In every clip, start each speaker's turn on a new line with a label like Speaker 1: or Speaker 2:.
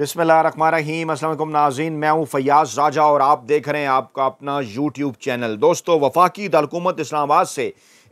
Speaker 1: बिसमीम असल नाजीन मैं हूँ फ़याज़ राजा और आप देख रहे हैं आपका अपना यूट्यूब चैनल दोस्तों वफाकी दालकूमत इस्लामाबाद से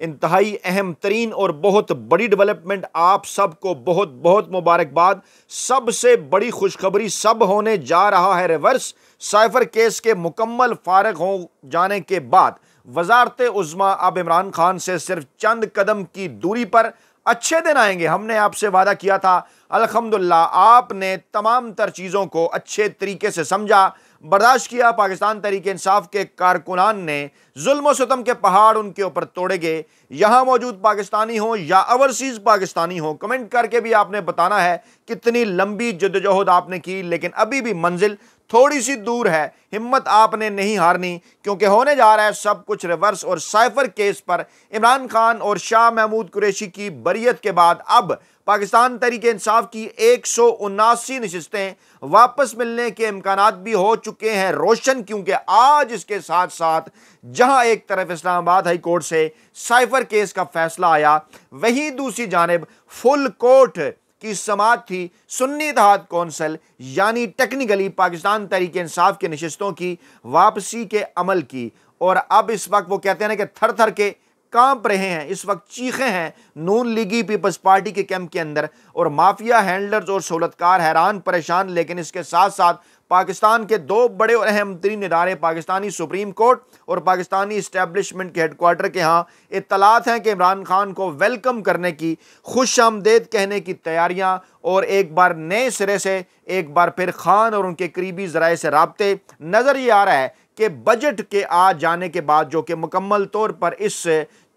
Speaker 1: इंतहाई अहम तरीन और बहुत बड़ी डेवलपमेंट आप सबको बहुत बहुत मुबारकबाद सबसे बड़ी खुशखबरी सब होने जा रहा है रिवर्स साइफर केस के मुकम्मल फारग हो जाने के बाद वजारत उज़मा अब इमरान खान से सिर्फ चंद कदम की दूरी पर अच्छे दिन आएंगे हमने आपसे वादा किया था अलहमदिल्ला आपने तमाम तर चीज़ों को अच्छे तरीके से समझा बर्दाश्त किया पाकिस्तान तरीके इंसाफ के कारकुनान ने जुल्म सतम के पहाड़ उनके ऊपर तोड़े गए यहाँ मौजूद पाकिस्तानी हो या ओवरसीज़ पाकिस्तानी हो कमेंट करके भी आपने बताना है कितनी लंबी जदोजहद आपने की लेकिन अभी भी मंजिल थोड़ी सी दूर है हिम्मत आपने नहीं हारनी क्योंकि होने जा रहा है सब कुछ रिवर्स और साइफर केस पर इमरान खान और शाह महमूद कुरैशी की बरीत के बाद अब पाकिस्तान तरीके इंसाफ की एक सौ उनासी नशस्तें वापस मिलने के इम्कान भी हो चुके हैं रोशन क्योंकि आज इसके साथ साथ जहां एक तरफ इस्लामाबाद हाई कोर्ट से साइफर केस का फैसला आया वहीं दूसरी जानब फुल कोर्ट की समात थी सुन्नी इतिहाद कौंसल यानी टेक्निकली पाकिस्तान तहरीक इंसाफ के नशस्तों की वापसी के अमल की और अब इस वक्त वो कहते हैं ना कि थर थर के कांप रहे हैं इस वक्त चीखें हैं नून लीगी पीपल्स पार्टी के कैंप के अंदर और माफिया हैंडलर्स और सहूलतकार हैरान परेशान लेकिन इसके साथ साथ पाकिस्तान के दो बड़े और अहम तरीन इदारे पाकिस्तानी सुप्रीम कोर्ट और पाकिस्तानी इस्टेबलिशमेंट के हेडकोार्टर के यहाँ इतलात हैं कि इमरान खान को वेलकम करने की खुश आमदेद कहने की तैयारियाँ और एक बार नए सिरे से एक बार फिर खान और उनके करीबी जराए से रबते नज़र ये आ रहा है कि बजट के आ जाने के बाद जो कि मुकम्मल तौर पर इस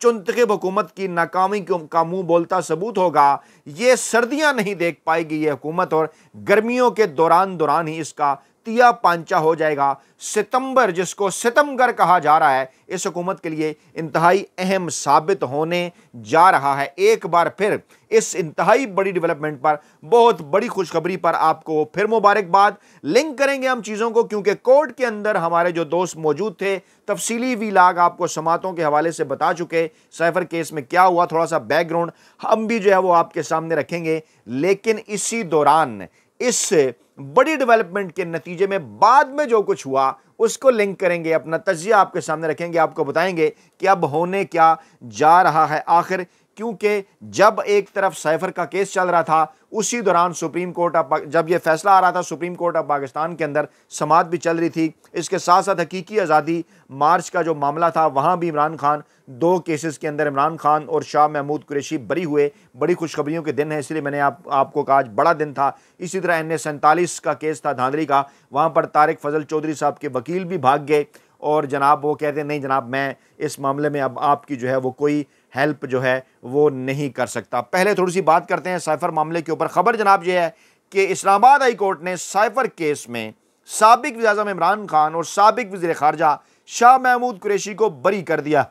Speaker 1: चुनतब हुकूमत की नाकामी का मुंह बोलता सबूत होगा ये सर्दियां नहीं देख पाएगी ये हुकूमत और गर्मियों के दौरान दौरान ही इसका तिया पांचा हो जाएगा सितंबर जिसको सितमगर कहा जा रहा है इस हुकूमत के लिए इंतहाई अहम साबित होने जा रहा है एक बार फिर इस इंतहाई बड़ी डेवलपमेंट पर बहुत बड़ी खुशखबरी पर आपको फिर मुबारकबाद लिंक करेंगे हम चीज़ों को क्योंकि कोर्ट के अंदर हमारे जो दोस्त मौजूद थे तफसीली वी लाग आपको समातों के हवाले से बता चुके सैफर केस में क्या हुआ थोड़ा सा बैकग्राउंड हम भी जो है वो आपके सामने रखेंगे लेकिन इसी दौरान इस बड़ी डेवलपमेंट के नतीजे में बाद में जो कुछ हुआ उसको लिंक करेंगे अपना तजिया आपके सामने रखेंगे आपको बताएंगे कि अब होने क्या जा रहा है आखिर क्योंकि जब एक तरफ सैफर का केस चल रहा था उसी दौरान सुप्रीम कोर्ट ऑफ जब यह फैसला आ रहा था सुप्रीम कोर्ट ऑफ पाकिस्तान के अंदर समात भी चल रही थी इसके साथ साथ हकीकी आज़ादी मार्च का जो मामला था वहाँ भी इमरान खान दो केसेस के अंदर इमरान खान और शाह महमूद कुरेशी बरी हुए बड़ी खुशखबरियों के दिन है इसलिए मैंने आप आपको कहा आज बड़ा दिन था इसी तरह एन ए सैंतालीस का केस था धांधली का वहाँ पर तारक फजल चौधरी साहब के वकील भी भाग गए और जनाब वो कहते नहीं जनाब मैं इस मामले में अब आपकी जो है वो कोई हेल्प जो है वो नहीं कर सकता पहले थोड़ी सी बात करते हैं साइफर मामले के ऊपर खबर जनाब ये है कि इस्लामाबाद हाई कोर्ट ने साइफर केस में सबक वजम इमरान खान और सबक वजी खारजा शाह महमूद कुरेशी को बरी कर दिया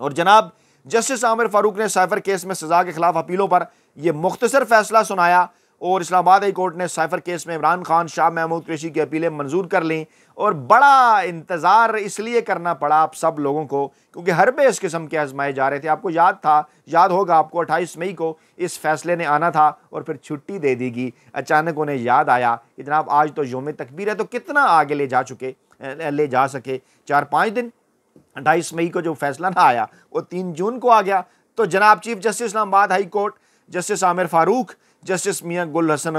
Speaker 1: और जनाब जस्टिस आमिर फारूक ने साइफर केस में सजा के खिलाफ अपीलों पर यह मुख्तसर फैसला सुनाया और इस्लामाबाद हाई कोर्ट ने साइफ़र केस में इमरान खान शाह महमूद कुरैशी की अपीलें मंजूर कर लीं और बड़ा इंतज़ार इसलिए करना पड़ा आप सब लोगों को क्योंकि हर पे इस किस्म के आजमाए जा रहे थे आपको याद था याद होगा आपको अट्ठाईस मई को इस फैसले ने आना था और फिर छुट्टी दे दी गई अचानक उन्हें याद आया कि जनाब आज तो योम तकबीर है तो कितना आगे ले जा चुके ले जा सके चार पाँच दिन अट्ठाईस मई को जो फैसला ना आया वो तीन जून को आ गया तो जनाब chief justice Islamabad high court justice Aamer Farooq justice Miangul Hasan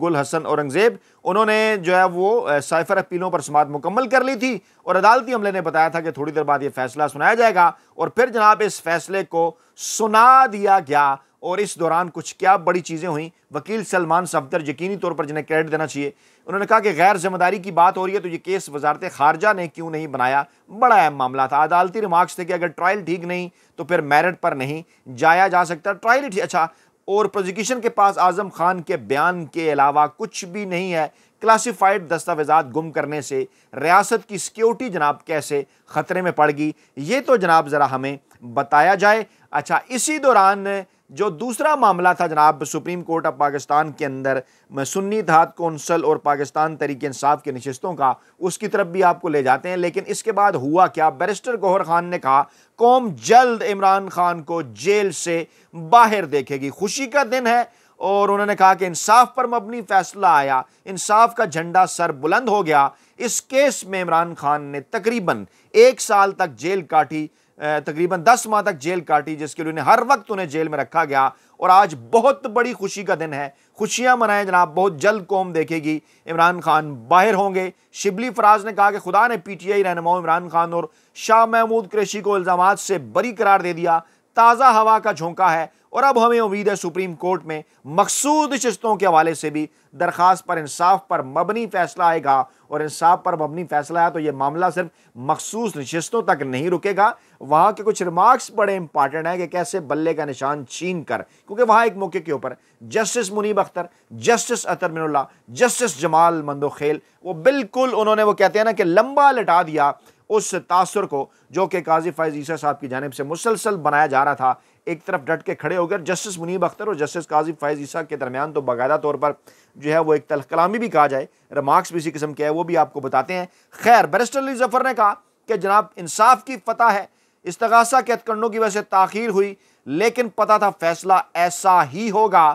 Speaker 1: गुल हसन औरंगज़ेब उन्होंने जो है वो साइफर अपीलों पर समात मुकम्मल कर ली थी और अदालती अमले ने बताया था कि थोड़ी देर बाद ये फैसला सुनाया जाएगा और फिर जनाब इस फैसले को सुना दिया गया और इस दौरान कुछ क्या बड़ी चीज़ें हुई वकील सलमान सफदर यकीनी तौर पर जिन्हें क्रेडिट देना चाहिए उन्होंने कहा कि गैर जिम्मेदारी की बात हो रही है तो ये केस वजारत खारजा ने क्यों नहीं बनाया बड़ा अहम मामला था अदालती रिमार्क्स थे कि अगर ट्रायल ठीक नहीं तो फिर मेरिट पर नहीं जाया जा सकता ट्रायल ही अच्छा और प्रोजिक्यूशन के पास आजम खान के बयान के अलावा कुछ भी नहीं है क्लासिफाइड दस्तावेजा गुम करने से रियासत की सिक्योरिटी जनाब कैसे ख़तरे में पड़ गई ये तो जनाब ज़रा हमें बताया जाए अच्छा इसी दौरान जो दूसरा मामला था जनाब सुप्रीम कोर्ट ऑफ पाकिस्तान के अंदर सुन्नी धात कौंसल और पाकिस्तान तरीके इंसाफ की नशस्तों का उसकी तरफ भी आपको ले जाते हैं लेकिन इसके बाद हुआ क्या बैरिस्टर गौहर खान ने कहा कौम जल्द इमरान खान को जेल से बाहर देखेगी खुशी का दिन है और उन्होंने कहा कि इंसाफ पर मबनी फैसला आया इंसाफ का झंडा सर बुलंद हो गया इस केस में इमरान खान ने तकरीबन एक साल तक जेल काटी तकरीबन दस माह तक जेल काटी जिसके लिए उन्हें हर वक्त उन्हें जेल में रखा गया और आज बहुत बड़ी खुशी का दिन है खुशियां मनाएं जनाब बहुत जल्द कौम देखेगी इमरान खान बाहर होंगे शिबली फराज ने कहा कि खुदा ने पी टी आई रहनुमाओं इमरान खान और शाह महमूद क्रेशी को इल्ज़ाम से बरी करार दे दिया ताज़ा हवा का झोंका है और अब हमें उम्मीद है सुप्रीम कोर्ट में मकसूद शिश्तों के हवाले से भी दरख्वास्त पर इंसाफ पर मबनी फैसला आएगा और इंसाफ पर मबनी फैसला आया तो ये मामला सिर्फ मखसूस नशस्तों तक नहीं रुकेगा वहाँ के कुछ रिमार्क्स बड़े इंपॉर्टेंट हैं कि कैसे बल्ले का निशान छीन कर क्योंकि वहाँ एक मौके के ऊपर justice Munib Akhtar justice Athar Minallah justice Jamal Mandokhail वो बिल्कुल उन्होंने वो कहते हैं ना कि लंबा लटा दिया उस तासर को जो कि काजी फैज़ ईसा साहब की जानब से मुसलसल बनाया जा रहा था एक तरफ डट के खड़े होकर जस्टिस मुनीब अख्तर और जस्टिस काजी फैज़ ईसा के दरमियान तो बाकायदा तौर पर जो है वो एक तल कलामी भी कहा जाए रिमार्क्स भी इसी किस्म के है वो भी आपको बताते हैं खैर बैरिस्टर अली जफर ने कहा कि जनाब इंसाफ की फतह है इस्तगासा के हथकंडों की वजह से ताखिर हुई लेकिन पता था फैसला ऐसा ही होगा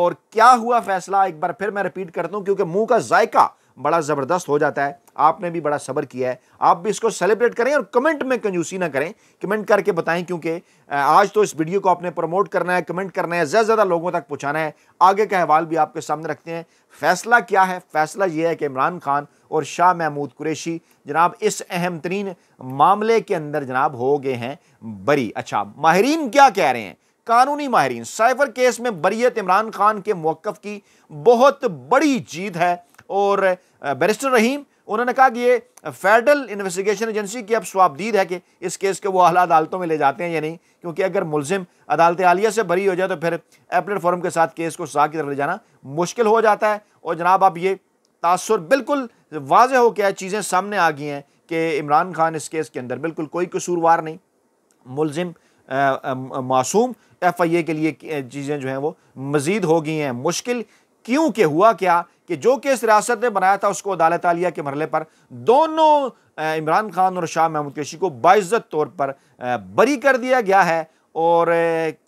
Speaker 1: और क्या हुआ फैसला एक बार फिर मैं रिपीट करता हूँ क्योंकि मुंह का जायका बड़ा ज़बरदस्त हो जाता है आपने भी बड़ा सब्र किया है आप भी इसको सेलिब्रेट करें और कमेंट में कंजूसी ना करें कमेंट करके बताएं क्योंकि आज तो इस वीडियो को आपने प्रमोट करना है कमेंट करना है ज़्यादा ज़्यादा लोगों तक पहुँचाना है आगे का अहवाल भी आपके सामने रखते हैं फैसला क्या है फैसला ये है कि इमरान खान और शाह महमूद कुरेशी जनाब इस अहम तरीन मामले के अंदर जनाब हो गए हैं बरी अच्छा माहरीन क्या कह रहे हैं कानूनी माहरीन साइबर केस में बरीत इमरान खान के मौकफ़ की बहुत बड़ी जीत है और बैरिस्टर रहीम उन्होंने कहा कि ये फेडरल इन्वेस्टिगेशन एजेंसी की अब स्वाबदीद है कि इस केस के वो आला अदालतों में ले जाते हैं या नहीं क्योंकि अगर मुलजिम अदालत आलिया से भरी हो जाए तो फिर एपलेट फॉरम के साथ केस को सजा की तरफ ले जाना मुश्किल हो जाता है और जनाब आप ये तासर बिल्कुल वाजह हो गया चीज़ें सामने आ गई हैं कि इमरान खान इस केस के अंदर बिल्कुल कोई कसूरवार नहीं मुलजिम मासूम एफ आई ए के लिए चीज़ें जो हैं वो मज़ीद हो गई हैं मुश्किल क्योंकि हुआ क्या कि जो केस रियासत ने बनाया था उसको अदालत आलिया के मरले पर दोनों इमरान खान और शाह महमूद केशी को बाइज्जत तौर पर बरी कर दिया गया है और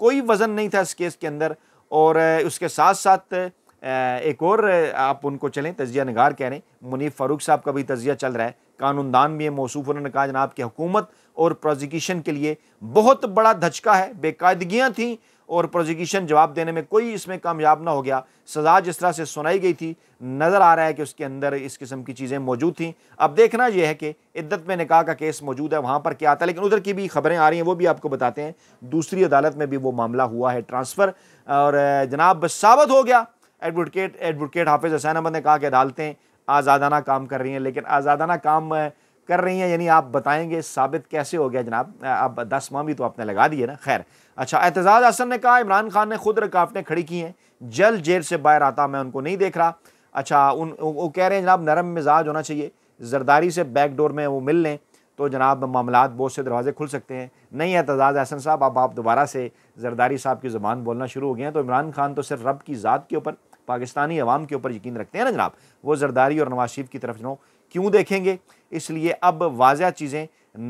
Speaker 1: कोई वज़न नहीं था इस केस के अंदर और उसके साथ साथ एक और आप उनको चलें तजिया नगार कह रहे हैं मुनीफ फ़ारूक साहब का भी तजिया चल रहा है कानूनदान भी है मौसू उन्होंने कहा जनाब की हुकूमत और प्रोजिक्यूशन के लिए बहुत बड़ा धचका है बेकायदगियाँ थीं और प्रोजिक्यूशन जवाब देने में कोई इसमें कामयाब ना हो गया सज़ा जिस तरह से सुनाई गई थी नज़र आ रहा है कि उसके अंदर इस किस्म की चीज़ें मौजूद थी अब देखना यह है कि इद्दत में निकाह का केस मौजूद है वहाँ पर क्या आता है लेकिन उधर की भी खबरें आ रही हैं वो भी आपको बताते हैं दूसरी अदालत में भी वो मामला हुआ है ट्रांसफ़र और जनाब साबित हो गया एडवोकेट एडवोकेट हाफिज़ हसैन अहमद ने कहा कि अदालतें आज़ादाना काम कर रही हैं लेकिन आज़ादाना काम कर रही हैं यानी आप बताएंगे साबित कैसे हो गया जनाब अब दस माह भी तो आपने लगा दिए ना खैर अच्छा एतजाज़ असन ने कहा इमरान खान ने खुद रकावटें खड़ी की हैं जल जेल से बाहर आता मैं उनको नहीं देख रहा अच्छा उन वो कह रहे हैं जनाब नरम मिजाज होना चाहिए जरदारी से बैकडोर में वो मिल लें तो जनाब मामला बहुत से दरवाजे खुल सकते हैं नहीं एतजाज़ अहसन साहब अब आप दोबारा से जरदारी साहब की ज़ुबान बोलना शुरू हो गए हैं तो इमरान खान तो सिर्फ रब की ज़ात के ऊपर पाकिस्तानी अवाम के ऊपर यकीन रखते हैं ना जनाब वो जरदारी और नवाज शरीफ की तरफ जनो क्यों देखेंगे इसलिए अब वाजह चीज़ें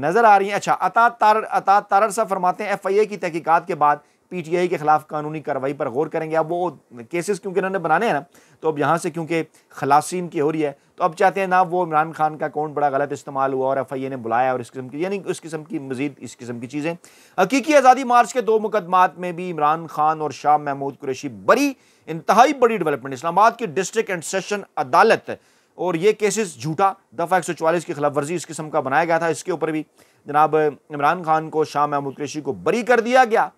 Speaker 1: नज़र आ रही हैं अच्छा अता तार अता तारर फरमाते हैं एफ आई ए की तहकीक़ात के बाद पी टी आई के खिलाफ कानूनी कार्रवाई पर गौर करेंगे अब वो केसेस क्योंकि इन्होंने बनाने हैं ना तो अब यहाँ से क्योंकि खलासी इनकी हो रही है तो अब चाहते हैं ना वो इमरान खान का अकाउंट बड़ा गलत इस्तेमाल हुआ और एफ आई ए ने बुलाया और इस किस्म की यानी इस किस्म की मजीद इस किस्म की चीज़ें हकीकी आज़ादी मार्च के दो मुकदमात में भी इमरान खान और शाह महमूद कुरेशी बड़ी इंतहाई बड़ी डेवलपमेंट इस्लामाबाद की डिस्ट्रिक्ट एंड सेशन अदालत और ये केसेस झूठा दफ़ा एक सौ चवालीस की खिलाफ वर्जी इस किस्म का बनाया गया था इसके ऊपर भी जनाब इमरान खान को शाह महमूद कृषि को बरी कर दिया गया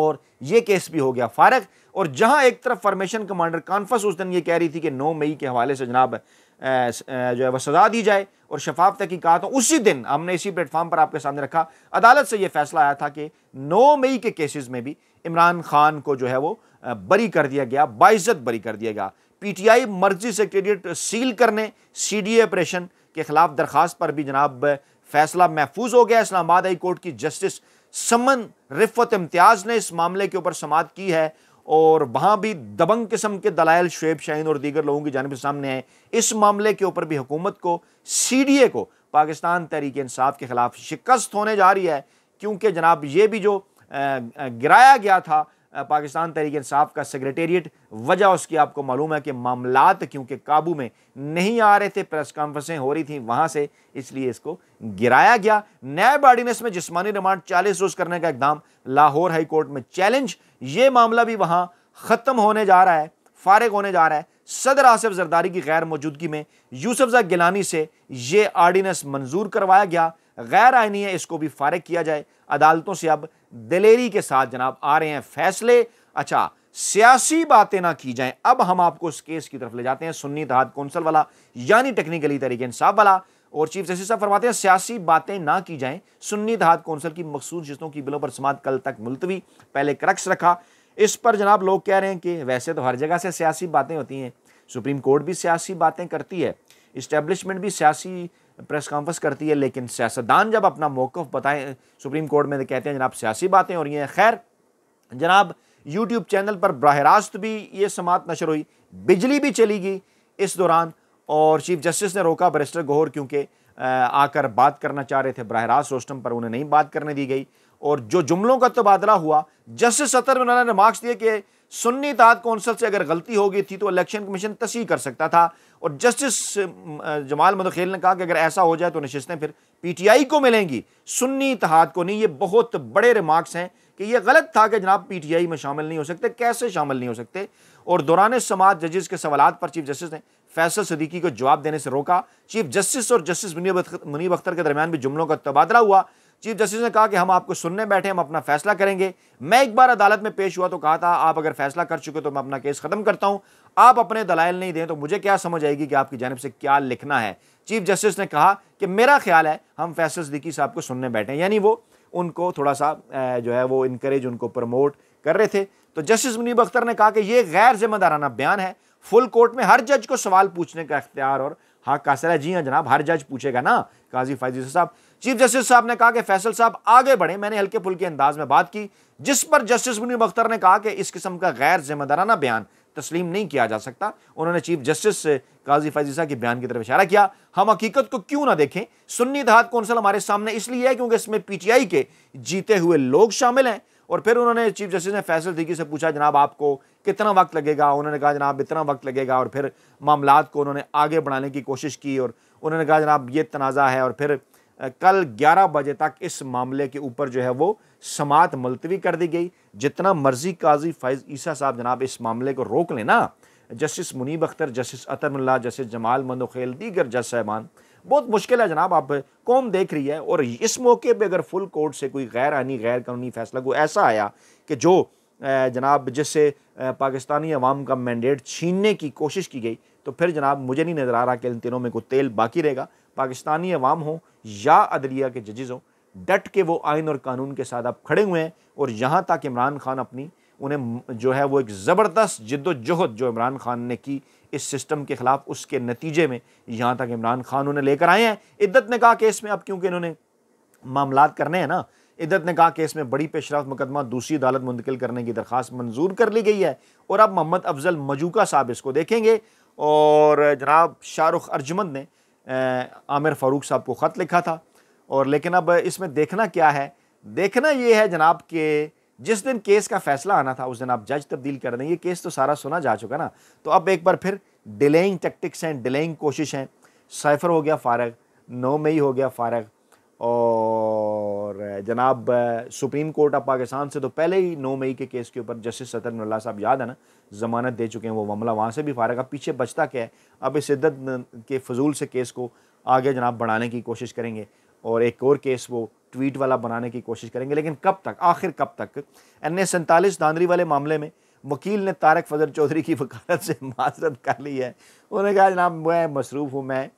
Speaker 1: और ये केस भी हो गया फारग और जहां एक तरफ फॉर्मेशन कमांडर कॉन्फ्रेंस उस दिन ये कह रही थी कि 9 मई के हवाले से जनाब जो है वह सजा दी जाए और शफाफ तहकीकत हो उसी दिन हमने इसी प्लेटफॉर्म पर आपके सामने रखा अदालत से यह फैसला आया था कि नौ मई के केसेज में भी इमरान खान को जो है वो बरी कर दिया गया बाइज्जत बरी कर दिया गया पीटीआई मर्जी सेक्रेटेरिएट सील करने सीडीए ऑपरेशन के खिलाफ दरखास्त पर भी जनाब फैसला महफूज हो गया इस्लामाबाद हाई कोर्ट की जस्टिस समन रिफत इम्तियाज ने इस मामले के ऊपर समात की है और वहाँ भी दबंग किस्म के दलायल शुब शाहन और दीगर लोगों की जानब सामने आए इस मामले के ऊपर भी हुकूमत को सी डी ए को पाकिस्तान तहरीक इंसाफ के ख़िलाफ़ शिकस्त होने जा रही है क्योंकि जनाब ये भी जो गिराया गया था पाकिस्तान तहरीक इंसाफ का सेक्रेटेरिएट वजह उसकी आपको मालूम है कि मामलात क्योंकि काबू में नहीं आ रहे थे प्रेस कॉन्फ्रेंसें हो रही थी वहां से इसलिए इसको गिराया गया नैब आर्डिनेंस में जिसमानी रिमांड चालीस रोज़ करने का इकदाम लाहौर हाई कोर्ट में चैलेंज ये मामला भी वहां ख़त्म होने जा रहा है फारग होने जा रहा है सदर आसिफ जरदारी की गैर मौजूदगी में यूसफजा गिलानी से यह आर्डिनेंस मंजूर करवाया गया गैर आइनी है इसको भी फारग किया जाए अदालतों से अब दलेरी के साथ जनाब आ रहे हैं फैसले अच्छा सियासी बातें ना की जाएं अब हम आपको इस केस की तरफ ले जाते हैं सुन्नी तहाद कौंसल वाला यानी टेक्निकली तरीके इंसाफ वाला और चीफ जस्टिस साहब फरमाते हैं सियासी बातें ना की जाएं सुन्नी तहाद कौंसल की मखसूस जिसों की बिलों पर समाज कल तक मुलतवी पहले क्रक्स रखा इस पर जनाब लोग कह रहे हैं कि वैसे तो हर जगह से सियासी बातें होती हैं सुप्रीम कोर्ट भी सियासी बातें करती है इस्टेब्लिशमेंट भी सियासी प्रेस कॉन्फ्रेंस करती है लेकिन सियासतदान जब अपना मौक़ बताएं सुप्रीम कोर्ट में कहते हैं जनाब सियासी बातें हो रही हैं खैर जनाब यूट्यूब चैनल पर बरह रास्त भी ये समात नशर हुई बिजली भी चली गई इस दौरान और चीफ जस्टिस ने रोका बरिस्टर गोहर क्योंकि आकर बात करना चाह रहे थे बरह रास्त रोस्टम पर उन्हें नहीं बात करने दी गई और जो जुमलों का तबादला हुआ जस्टिस सतर में उन्होंने रिमार्क्स दिए कि सुन्नी तहत कौंसल से अगर गलती हो गई थी तो इलेक्शन कमीशन तसी कर सकता था और जस्टिस जमाल मदखेल ने कहा कि अगर ऐसा हो जाए तो नशस्तें फिर पीटीआई को मिलेंगी सुन्नी इतिहाद को नहीं ये बहुत बड़े रिमार्क्स हैं कि ये गलत था कि जनाब पीटीआई में शामिल नहीं हो सकते कैसे शामिल नहीं हो सकते और दौरान समाज जजेस के सवाल पर चीफ जस्टिस ने फैसल सदीकी को जवाब देने से रोका चीफ जस्टिस और जस्टिस मुनीब अख्तर के दरमियान भी जुमलों का तबादला हुआ चीफ जस्टिस ने कहा कि हम आपको सुनने बैठे हम अपना फैसला करेंगे मैं एक बार अदालत में पेश हुआ तो कहा था आप अगर फैसला कर चुके तो मैं अपना केस खत्म करता हूं आप अपने दलाइल नहीं दें तो मुझे क्या समझ आएगी कि आपकी जानब से क्या लिखना है चीफ जस्टिस ने कहा कि मेरा ख्याल है हम फैसल सदीकी साहब को सुनने बैठे यानी वो उनको थोड़ा सा जो है वो इनक्रेज उनको प्रमोट कर रहे थे तो जस्टिस मुनीब अख्तर ने कहा कि ये गैर जिम्मेदाराना बयान है फुल कोर्ट में हर जज को सवाल पूछने का अख्तियार और हाँ कासरा जी हाँ जनाब हर जज पूछेगा ना काजी फैजी साहब चीफ जस्टिस साहब ने कहा कि फैसल साहब आगे बढ़े मैंने हल्के फुल्के अंदाज में बात की जिस पर जस्टिस मुनीब अख्तर ने कहा कि इस किस्म का गैर जिम्मेदाराना बयान तस्लीम नहीं किया जा सकता उन्होंने चीफ जस्टिस से काजी फैजी साहब के बयान की तरफ इशारा किया हम हकीकत को क्यों ना देखें सुन्नी दहात कौंसल हमारे सामने इसलिए है क्योंकि इसमें पीटीआई के जीते हुए लोग शामिल हैं और फिर उन्होंने चीफ जस्टिस ने फैसल दीगी से पूछा जनाब आपको कितना वक्त लगेगा उन्होंने कहा जनाब इतना वक्त लगेगा और फिर मामला को उन्होंने आगे बढ़ाने की कोशिश की और उन्होंने कहा जनाब ये तनाज़ा है और फिर कल 11 बजे तक इस मामले के ऊपर जो है वो समात मुलतवी कर दी गई जितना मर्जी काजी फैज़ ईसा साहब जनाब इस मामले को रोक लेना justice Munib Akhtar justice Athar Minallah justice Jamal Mandokhail दीगर जज साहबान बहुत मुश्किल है जनाब आप कौम देख रही है और इस मौके पर अगर फुल कोर्ट से कोई गैर आनी गैर कानूनी फैसला कोई ऐसा आया कि जो जनाब जिससे पाकिस्तानी अवाम का मैंडेट छीनने की कोशिश की गई तो फिर जनाब मुझे नहीं नज़र आ रहा कि इन तीनों में कोई तेल बाकी रहेगा पाकिस्तानी अवाम हो या अदलिया के जजेज़ हों डट के वो आइन और कानून के साथ आप खड़े हुए हैं और यहाँ तक इमरान खान अपनी उन्हें जो है वो एक ज़बरदस्त जद्दोजहद जो इमरान खान ने की इस सिस्टम के ख़िलाफ़ उसके नतीजे में यहाँ तक इमरान खान उन्हें लेकर आए हैं इद्दत ने कहा कि इसमें अब क्योंकि इन्होंने मामला करने हैं ना इद्दत ने कहा कि इसमें बड़ी पेशरफ मुकदमा दूसरी अदालत मुंतकिल करने की दरख्वास्त मंजूर कर ली गई है और अब मोहम्मद अफजल मजूका साहब इसको देखेंगे और जनाब शाहरुख अर्जमंद ने आमिर फ़ारूक साहब को ख़त लिखा था और लेकिन अब इसमें देखना क्या है देखना ये है जनाब के जिस दिन केस का फैसला आना था उस दिन आप जज तब्दील कर दें ये केस तो सारा सुना जा चुका ना तो अब एक बार फिर डिलेइंग टेक्टिक्स हैं डिलेइंग कोशिश हैं साइफर हो गया फारग नौ मई हो गया फारग और जनाब सुप्रीम कोर्ट ऑफ पाकिस्तान से तो पहले ही नौ मई के केस के ऊपर जस्टिस सतर मुल्ला साहब याद है ना ज़मानत दे चुके हैं वो मामला वहाँ से भी फारग अब पीछे बचता क्या है अब इस शिद्दत के फजूल से केस को आगे जनाब बढ़ाने की कोशिश करेंगे और एक और केस वो ट्वीट वाला बनाने की कोशिश करेंगे लेकिन कब तक आखिर कब तक एन ए सैंतालीस धांधली वाले मामले में वकील ने तारक फजल चौधरी की वकालत से माजरत कर ली है उन्होंने कहा जनाब मैं मसरूफ़ हूँ मैं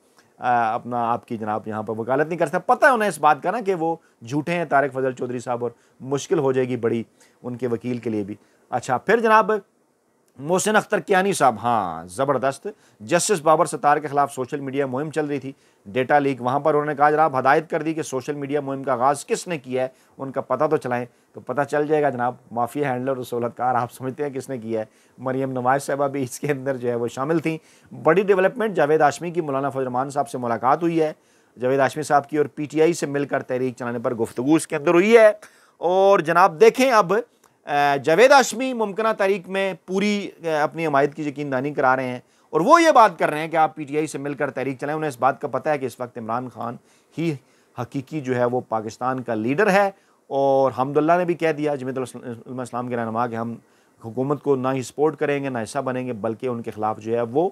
Speaker 1: आ, अपना आपकी जनाब यहाँ पर वकालत नहीं कर सकता पता है उन्हें इस बात का ना कि वो झूठे हैं तारक फजल चौधरी साहब और मुश्किल हो जाएगी बड़ी उनके वकील के लिए भी अच्छा फिर जनाब मोहसिन अख्तर कियानी साहब हाँ ज़बरदस्त जस्टिस बाबर सतार के खिलाफ सोशल मीडिया मुहिम चल रही थी डेटा लीक वहाँ पर उन्होंने कहा जनाब हदायत कर दी कि सोशल मीडिया मुहिम का आगाज़ किसने किया है उनका पता तो चलाएं तो पता चल जाएगा जनाब माफिया हैंडलर और सहूलतकार आप समझते हैं किसने किया है मरीम नवाज साहबा भी इसके अंदर जो है वो शामिल थी बड़ी डेवलपमेंट जावेद आशमी की मौलाना फजरमान साहब से मुलाकात हुई है जावेद आशमी साहब की और आई से मिलकर तहरीक चलाने पर गुफ्तु इसके अंदर हुई है और जनाब देखें अब जावेद आशमी मुमकिन तारीख में पूरी अपनी हमायत की यकीन दानी करा रहे हैं और वो ये बात कर रहे हैं कि आप पी टी आई से मिलकर तहरीक चलाएं उन्हें इस बात का पता है कि इस वक्त इमरान खान ही हकीकी जो है वो पाकिस्तान का लीडर है और हमदुल्ला ने भी कह दिया जमीतम के रहनमा कि हम हुकूमत को ना ही सपोर्ट करेंगे ना हिस्सा बनेंगे बल्कि उनके खिलाफ जो है वो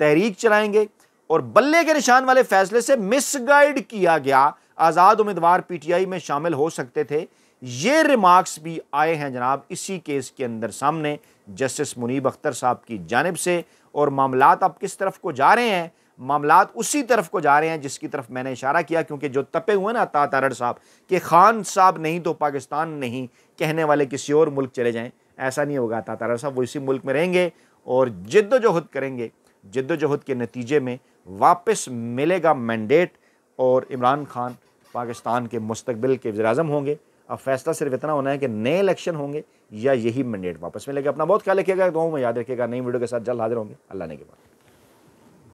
Speaker 1: तहरीक चलाएँगे और बल्ले के निशान वाले फैसले से मिसगाइड किया गया आज़ाद उम्मीदवार पी टी आई में शामिल हो सकते थे ये रिमार्क्स भी आए हैं जनाब इसी केस के अंदर सामने जस्टिस मुनीब अख्तर साहब की जानब से और मामला अब किस तरफ को जा रहे हैं मामला उसी तरफ को जा रहे हैं जिसकी तरफ मैंने इशारा किया क्योंकि जो तपे हुए ना तातारण साहब कि खान साहब नहीं तो पाकिस्तान नहीं कहने वाले किसी और मुल्क चले जाएँ ऐसा नहीं होगा अता साहब वो इसी मुल्क में रहेंगे और जद्दोजहद करेंगे जद्दोजहद के नतीजे में वापस मिलेगा मैंडेट और इमरान खान पाकिस्तान के मुस्तबिल के अजम होंगे अब फैसला सिर्फ इतना होना है कि नए इलेक्शन होंगे या यही मैंडेट वापस मिलेगा अपना बहुत ख्याल रखिएगा दो में याद रखिएगा नई वीडियो के साथ जल्द हाजिर होंगे अल्लाह ने के बाद